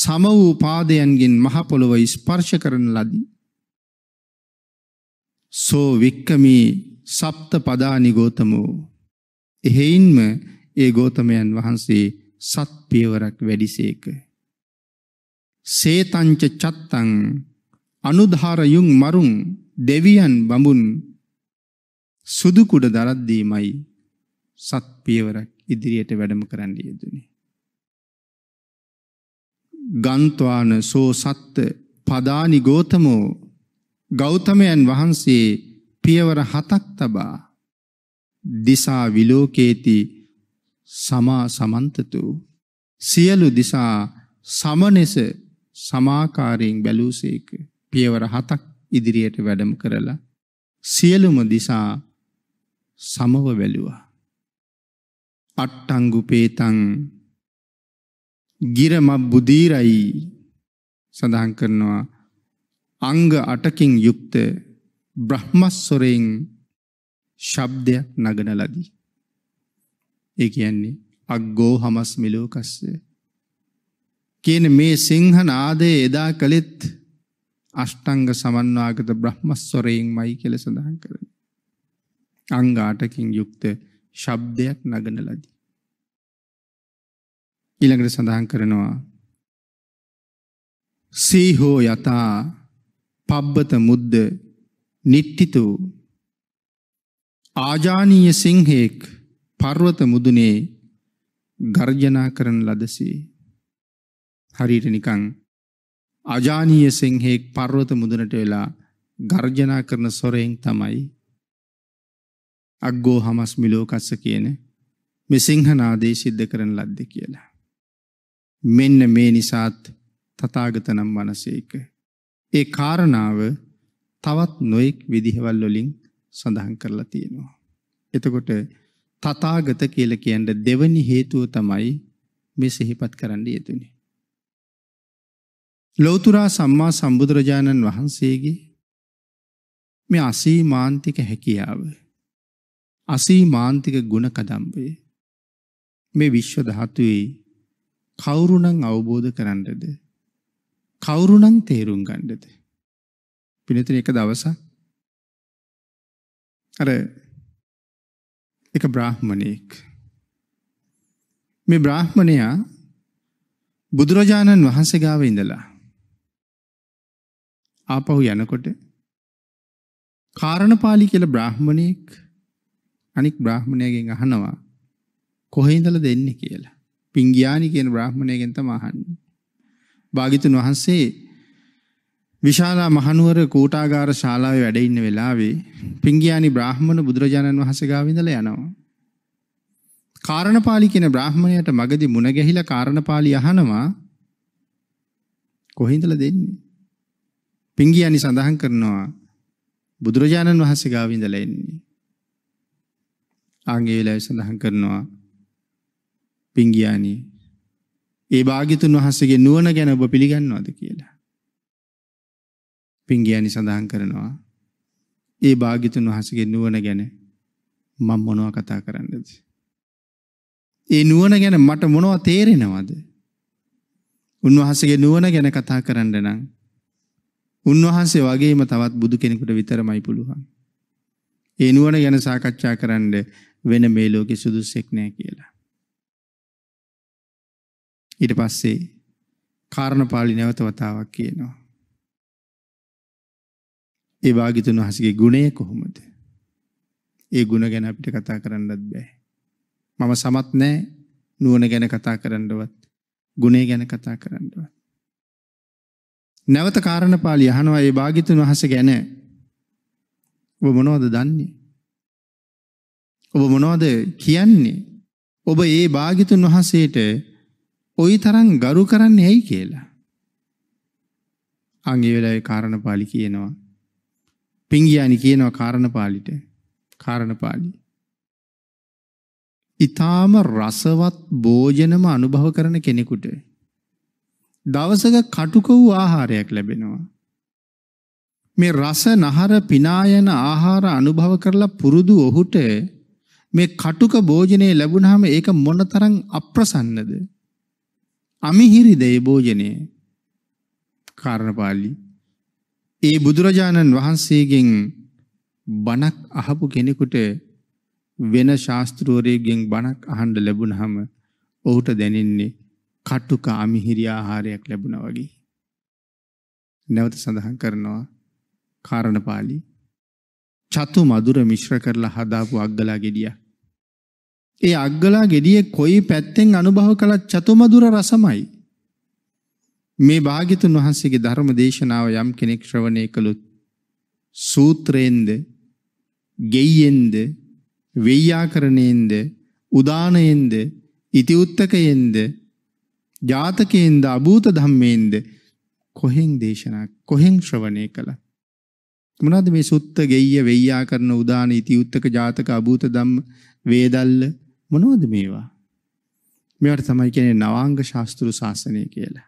Speaker 2: සම වූ පාදයන්ගෙන් මහපොළොව ස්පර්ශ කරන ලදී. සෝ වික්කමී සප්ත පදානි ගෝතමෝ එහෙයින්ම ඒ ගෝතමයන් වහන්සේ සත් පියවරක් වැඩිසේක. සේතංච චත්තං අනුධාර යුං මරුං දෙවියන් බඹුන් සුදු කුඩ දරද්දීමයි සත් පියවරක් ඉදිරියට වැඩම කරන්න යෙදුනේ. ගන්්වාන සෝ සත්ත පදානි ගෝතමෝ ගෞතමයන් වහන්සේ පියවර හතක් තබා දිසා විලෝකේති සමා සමන්තතු සියලු දිසා සමනෙස සමාකාරයෙන් බැලූසේක පියවර හතක් ඉදිරියට වැඩම කරලා සියලුම දිසා සමව බැලුවා අට්ටංගු පේතං ගිරම බුදීරයි සඳහන් කරනවා අංග අටකින් යුක්ත බ්‍රහ්මස්වරයෙන් ශබ්දයක් නගන ලදී ඒ කියන්නේ අග්ගෝ හමස් මිලෝකස්සේ කියන මේ සිංහනාදය එදා කළෙත් අෂ්ටංග සමන්වාගත බ්‍රහ්මස්වරයෙන්මයි කියලා සඳහන් කරනවා. අංග 8කින් යුක්ත ශබ්දයක් නගන ලදී. ඊළඟට සඳහන් කරනවා සීහෝ යතා පබ්බත මුද්ද නිට්ටිතු ආජානීය සිංහෙක් පර්වත මුදුනේ ගර්ජනා කරන ලදසේ හරියට නිකන් අජානීය සිංහෙක් පර්වත මුදුනට වෙලා ගර්ජනා කරන සොරයෙන් තමයි අග්ගෝ හමස් මිලෝකස්ස කියන මේ සිංහනාදේ සිද්ධ කරන ලද්දේ කියලා. මෙන්න මේ නිසාත් තථාගතනම් මනසේක. ඒ කාරණාව තවත් නොයෙක් විදිහවල් වලින් සඳහන් කරලා තියෙනවා. එතකොට තථාගත කියලා කියන්න දෙවනි හේතුව තමයි මේ සිහිපත් කරන්න යෙදුනේ. ලෞතුරා සම්මා සම්බුදුරජාණන් වහන්සේගේ මේ අසීමාන්තික හැකියාව අසීමාන්තික ගුණ කදම්බය මේ විශ්ව ධාතුවේ කවුරුනම් අවබෝධ කරන්නද කවුරුනම් තේරුම් ගන්නද පිනතින එක දවසක් අර එක බ්‍රාහ්මණයෙක්. මේ බ්‍රාහ්මණයා බුදුරජාණන් වහන්සේ ගාව ඉඳලා ආපහු යනකොට කාරණපාලි කියලා බ්‍රාහ්මණයෙක් අනික් බ්‍රාහ්මණයගෙන් අහනවා කොහේ ඉඳලා දෙන්නේ කියලා. පිංගියානි කියන බ්‍රාහ්මණයගෙන් තමයි අහන්නේ. භාග්‍යතුන් වහන්සේ විශාලා මහනුවර කූටාගාර ශාලාවේ වැඩ ඉන්න වෙලාවේ පිංගියානි බ්‍රාහ්මණ බුදුරජාණන් වහන්සේ ගාව ඉඳලා යනවා. කාරණපාලි කියන බ්‍රාහ්මණයට මගදී මුණ ගැහිලා කාරණපාලි අහනවා කොහින්දලා දෙන්නේ? පිංගියානි සඳහන් කරනවා බුදුරජාණන් වහන්සේ ගාව ඉඳලා එන්නේ. ආන්ගේ වෙලාවේ සඳහන් කරනවා පිංගියානි ඒ භාග්‍යතුන් වහන්සේගේ නුවණ ගැන ඔබ පිළිගන්නවද කියලා. පින්ගියනි සඳහන් කරනවා. ඒ භාගිතුන් වහසගේ නුවන ගැන මං මොනව කතා කරන්නද. ඒ නුවන ගැන මට මොනව තේරෙනවද. උන්වහසගේ නුවන ගැන කතා කරන්න නම් උන්වහන්සේ වගේම තවත් බුදු කෙනෙකුට විතරමයි පුළුවන්. ඒ නුවන ගැන සාකච්ඡා කරන්න වෙන මේ ලෝකෙ සුදුස්සෙක් නෑ කියලා. ඊට පස්සේ කාරණපාලි නැවත වතාවක් කියනවා. ඒ භාගිතුන් වහන්සේගේ ගුණය කොහොමද? ඒ ගුණ ගැන අපිට කතා කරන්නත් බෑ. මම සමත් නෑ නුවණ ගැන කතා කරන්නවත් ගුණය ගැන කතා කරන්නවත්. නැවත කාරණපාලි අහනවා ඒ භාගිතුන් වහන්සේ ගැන ඔබ මොනවද දන්නේ? ඔබ මොනවද කියන්නේ? ඔබ ඒ භාගිතුන් වහන්සේට ওই තරම් ගරු කරන්නේ ඇයි කියලා. අන් ඒ වෙලාවේ කාරණපාලි කියනවා පිංගියානි කියනවා කාරණපාලිට කාරණපාලි. ඊ타ම රසවත් භෝජනම අනුභව කරන කෙනෙකුට දවසක කටුක වූ ආහාරයක් ලැබෙනවා. මේ රස නහර පිනායන ආහාර අනුභව කරලා පුරුදු ඔහුට මේ කටුක භෝජනේ ලැබුණාම ඒක මොනතරම් අප්‍රසන්නද? අමිහිරිද ඒ භෝජනේ? කාරණපාලි ඒ බුදුරජාණන් වහන්සේගෙන් බණක් අහපු කෙනෙකුට වෙන ශාස්ත්‍රෝරයගෙන් බණක් අහන්ඩ ලැබුණහම ඔහුට දැනෙන්නේ කට්ටුක අමිහිරි ආහාරයක් ලැබුණ වගේ. නැවත සඳහන් කරනවා කාරණපාලි චතු මදුර මිශ්‍ර කරලා හදාපු අක්ගලා ගෙඩිය. ඒ අක්ගලා ගෙඩිය කොයි පැත්තෙන් අනුභව කළත් චතුමදුර රසමයි. මේ භාග්‍යතුන් වහන්සේගේ ධර්ම දේශනාව යම් කෙනෙක් ශ්‍රවණය කළොත් සූත්‍රයෙන්ද ගෙයියෙන්ද වෙය්‍යාකරණයෙන්ද උදානයෙන්ද ඉතිඋත්තකයෙන්ද ජාතකයෙන්ද අභූත ධම්මයෙන්ද කොහෙන් දේශනා කොහෙන් ශ්‍රවණය කළා මොනවාද මේ සුත්ත ගෙය්‍ය වෙය්‍යාකරණ උදාන ඉතිඋත්තක ජාතක අභූත ධම්ම වේදල්ල මොනවද මේවා මේවට තමයි කියන්නේ නවාංග ශාස්ත්‍රු ශාසනය කියලා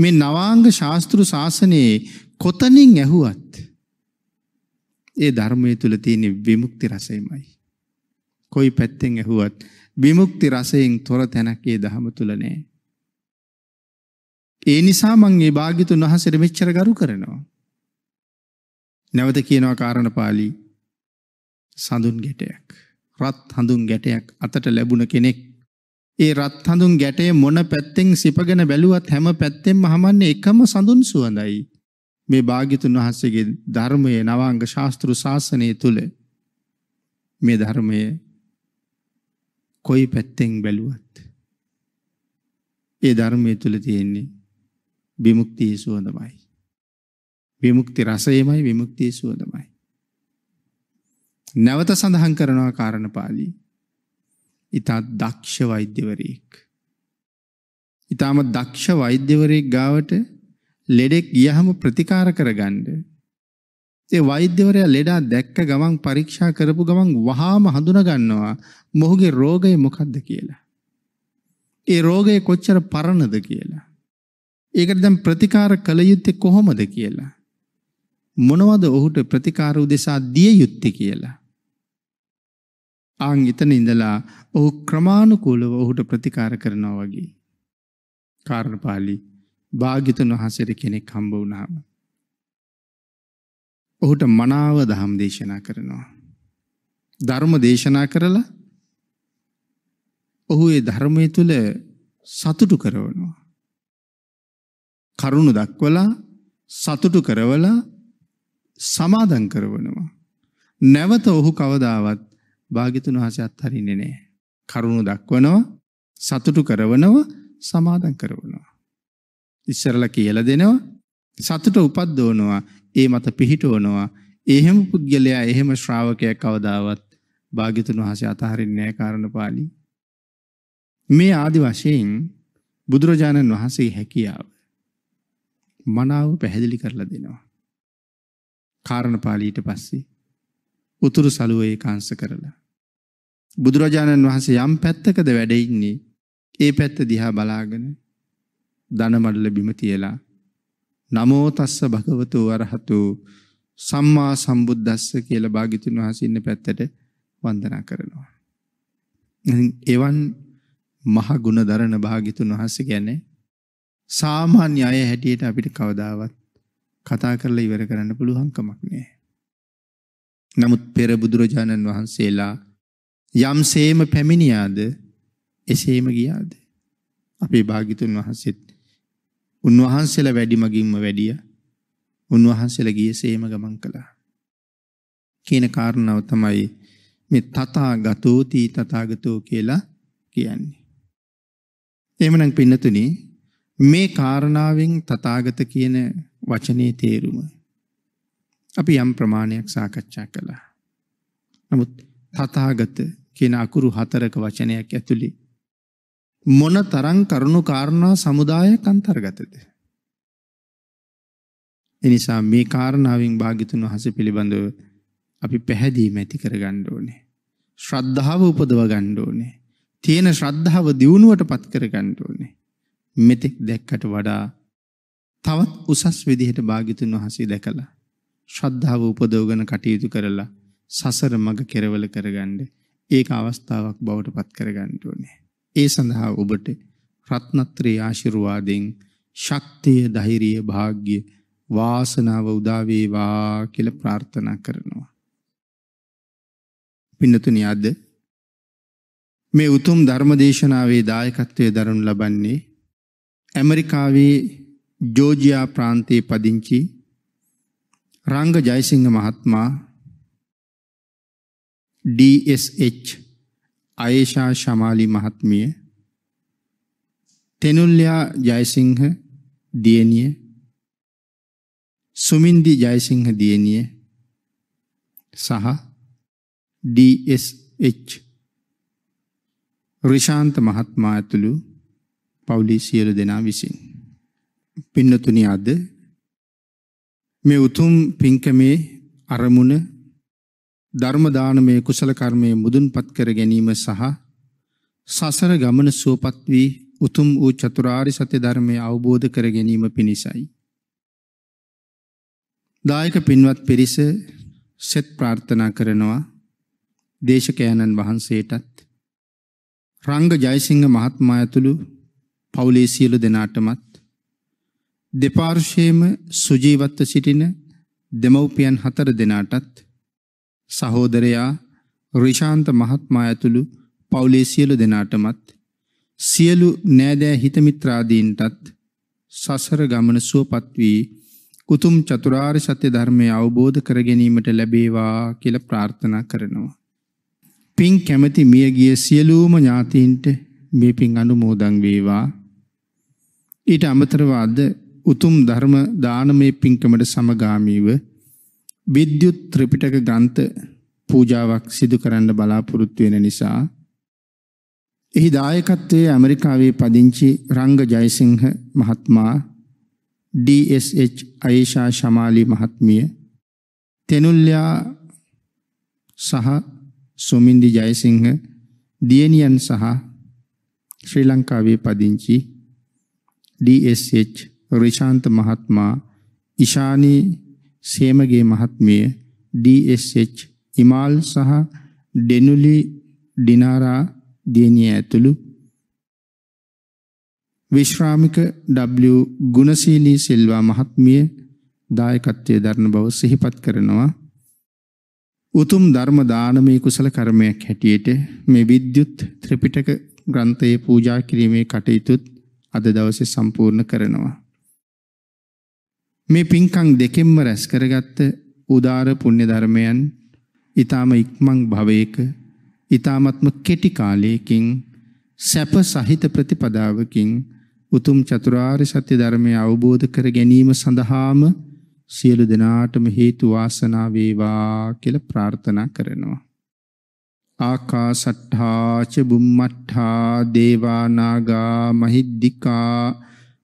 Speaker 2: මේ නවාංග ශාස්තෘ ශාසනයේ කොතනින් ඇහුවත් ඒ ධර්මය තුළ තියෙන විමුක්ති රසයමයි. කොයි පැත්තෙන් ඇහුවත් විමුක්ති රසයෙන් තොර තැනක් ඒ දහම තුළ නෑ. ඒ නිසා මං ඒ භාගිතුන් වහසට මෙච්චර ගරු කරනවා. නැවත කියනවා කාරණ පාලි සඳුන් ගැටයක්. රත් හඳුන් ගැටයක් අතට ලැබුණ කෙනෙක් ඒ රත් හඳුන් ගැටේ මොන පැත්තෙන් සිපගෙන බැලුවත් හැම පැත්තෙන්ම හමන්නේ එකම සඳුන් සුවඳයි. මේ භාග්‍යතුන් වහන්සේගේ ධර්මයේ නවාංග ශාස්ත්‍රු ශාසනය තුල මේ ධර්මයේ කොයි පැත්තෙන් බැලුවත් ඒ ධර්මයේ තුල තියෙන්නේ විමුක්තිය සුවඳමයි. විමුක්ති රසයමයි විමුක්තිය සුවඳමයි. නැවත සඳහන් කරනවා කාරණ පාළියේ ඉතා දක්ෂ වෛද්‍යවරයෙක්. ඉතාම දක්ෂ වෛද්‍යවරයෙක් ගාවට ලෙඩෙක් ගියහම ප්‍රතිකාර කරගන්න. ඒ වෛද්‍යවරයා ලෙඩා දැක්ක ගමන් පරීක්ෂා කරපු ගමන් වහාම හඳුනගන්නවා මොහුගේ රෝගය මොකක්ද කියලා. ඒ රෝගය කොච්චර පරණද කියලා. ඒකට දැන් ප්‍රතිකාර කළ යුත්තේ කොහොමද කියලා. මොනවද ඔහුට ප්‍රතිකාර උදෙසා දිය යුත්තේ කියලා. ආන් එතන ඉඳලා ඔහු ක්‍රමානුකූලව ඔහුට ප්‍රතිකාර කරනවා වගේ. කාරණපාලි භාග්‍යතුන් වහන්සේට කෙනෙක් හම්බ වුණාම. ඔහුට මනාව දහම් දේශනා කරනවා. ධර්ම දේශනා කරලා ඔහු ඒ ධර්මය තුළ සතුටු කරවනවා. කරුණු දක්වලා සතුටු කරවලා සමාදන් කරවනවා. නැවත ඔහු කවදාවත් භාග්‍යතුන් වහන්සේ අත්හරින්නේ නැහැ. කරුණු දක්වනවා, සතුටු කරවනවා, සමාදම් කරවනවා. ඉස්සරලා කියලා දෙනවා, සතුට උපද්දවනවා, ඒ මත පිහිටවනවා. එහෙම පුද්ගලයා, එහෙම ශ්‍රාවකයා කවදාවත් භාග්‍යතුන් වහන්සේ අතහරින්නේ නැහැ කාරණපාලි. මේ ආදි වශයෙන් බුදුරජාණන් වහන්සේ හැකියාව මනාව පැහැදිලි කරලා දෙනවා. කාරණපාලි ඊට පස්සේ උතුරු සලුව ඒකාංශ කරලා. බුදුරජාණන් වහන්සේ යම් පැත්තකද වැඩ ඉන්නේ ඒ පැත්ත දිහා බලාගෙන ධනමඩල බිම තියලා නමෝ තස්ස භගවතු වරහතු සම්මා සම්බුද්දස්ස කියලා භාග්‍යතුන් වහන්සේ ඉන්න පැත්තට වන්දනා කරනවා. එවන් මහ ගුණ දරන භාග්‍යතුන් වහන්සේ කියන්නේ සාමාන්‍ය අය හැටියට අපිට කවදාවත් කතා කරලා ඉවර කරන්න පුළුවන් කමක් නෑ. නමුත් පෙර බුදුරජාණන් වහන්සේලා යම්සේම පැමිණියාද එසේම ගියාද. අපේ භාගිතුන් වහන්සේත් උන්වහන්සේලා වැඩිමගින්ම වැඩිය උන්වහන්සේලා ගිය සේම ගමන් කළා. කියන කාරණාව තමයි මේ තථාගතෝති තථාගතෝ කියලා කියන්නේ. එහෙමනම් පින්නතුනි මේ කාරණාවෙන් තථාගත කියන වචනේ තේරුම අපි යම් ප්‍රමාණයක් සාකච්ඡා කළා. නමුත් තථාගත කියන අකුරු හතරක වචනයක් ඇතුළේ මොන තරම් කරුණු කාරණා සමුදායක් අන්තර්ගතද? එනිසා මේ කාරණාවෙන් භාග්‍යතුන් වහන්සේ පිළිබඳව අපි පැහැදීම ඇති කරගන්න ඕනේ. ශ්‍රද්ධාව උපදව ගන්න ඕනේ. තියෙන ශ්‍රද්ධාව දියුණුවටපත් කරගන්න ඕනේ. මෙතෙක් දැක්කට වඩා තවත් උසස් විදිහට භාග්‍යතුන් වහන්සේ දැකලා ශ්‍රද්ධාව උපදවගෙන කටයුතු කරලා සසර මඟ කෙරවල කරගන්න ඒක අවස්ථාවක් බවට පත් කරගන්න ඕනේ. ඒ සඳහා ඔබට රත්නත්‍රයේ ආශිර්වාදයෙන් ශක්තිය, ධෛර්යය, වාග්ය, වාසනාව උදා වේවා කියලා ප්‍රාර්ථනා කරනවා. පින්නතුනි අද මේ උතුම් ධර්මදේශනාවේ දායකත්වයේ දරනු ලබන්නේ ඇමරිකාවේ ජෝජියා ප්‍රාන්තයේ පදිංචි රංග ජයසිංහ මහත්මයා DSH අයේෂා ශමාලි මහත්මිය තෙනුල්යා ජයසිංහ දියණිය සුමින්දි ජයසිංහ දියණිය සහ DSH රිෂාන්ත මහත්මයා ඇතුළු පවුලේ සියලු දෙනා විසින් පින්නතුනි අද මේ උතුම් පින්කමේ අරමුණ ධර්ම දානමේ කුසල කර්මයේ මුදුන්පත් කර ගැනීම සහ සසර ගමන සුවපත් වී උතුම් වූ චතුරාර්ය සත්‍ය ධර්මය අවබෝධ කර ගැනීම පිණිසයි. දායක පින්වත් පිරිස සෙත් ප්‍රාර්ථනා කරනවා දේශකයන්න් වහන්සේටත් රංග ජයසිංහ මහත්මයා ඇතුළු පවුලේ සියලු දෙනාටමත් දෙපාර්ශයේම සුජීවත්ව සිටින දෙමව්පියන් හතර දෙනාටත් සහෝදරයා රිෂාන්ත මහත්මයා ඇතුළු පවුලේ සියලු දෙනාටමත් සියලු නෑදෑ හිතමිත්‍රාදීන්ටත් සසර ගමන සුවපත් වී උතුම් චතුරාර්ය සත්‍ය ධර්මය අවබෝධ කර ගැනීමට ලැබේවා කියලා ප්‍රාර්ථනා කරනවා. පින් කැමැති මියගිය සියලුම ඥාතීන්ට මේ පින් අනුමෝදන් වේවා. ඊට අමතරව අද උතුම් ධර්ම දානමේ පින්කමට සමගාමීව විද්‍යුත් ත්‍රිපිටක ග්‍රන්ථ පූජාවක් සිදු කරන්න බලාපොරොත්තු වෙන නිසා එහි දායකත්වයේ ඇමරිකාවේ පදිංචි රංග ජයසිංහ මහත්මයා DSH අයේෂා ශමාලි මහත්මිය තෙනුල්යා සහ සුමින්දි ජයසිංහ දියණියන් සහ ශ්‍රී ලංකාවේ පදිංචි DSH රිශාන්ත මහත්මයා ඉෂානී සේමගේ මහත්මිය DSH ඉමාල් සහ ඩෙනුලි ඩිනාරා දියණිය ඇතුළු විශ්‍රාමික W ගුණශීලී සිල්වා මහත්මිය දායකත්වයේ දරන බව සිහිපත් කරනවා උතුම් ධර්ම දානමය කුසල කර්මයක් හැටියට මේ විද්‍යුත් ත්‍රිපිටක ග්‍රන්ථයේ පූජා කිරීමේ කටයුතුත් අද දවසේ සම්පූර්ණ කරනවා මේ පින්කම් දෙකෙන්ම රැස් කරගත්ත උදාර පුණ්‍ය ධර්මයන් ඊ타ම ඉක්මන් භවයක ඊ타මත්ම කෙටි කාලයකින් සැප සහිත ප්‍රතිපදාවකින් උතුම් චතුරාර්ය සත්‍ය ධර්මය අවබෝධ කර ගැනීම සඳහාම සියලු දෙනාටම හේතු වාසනා වේවා කියලා ප්‍රාර්ථනා කරනවා. ආකාසට්ඨා ච බුම්මට්ඨා දේවා නාගා මහිද්దికා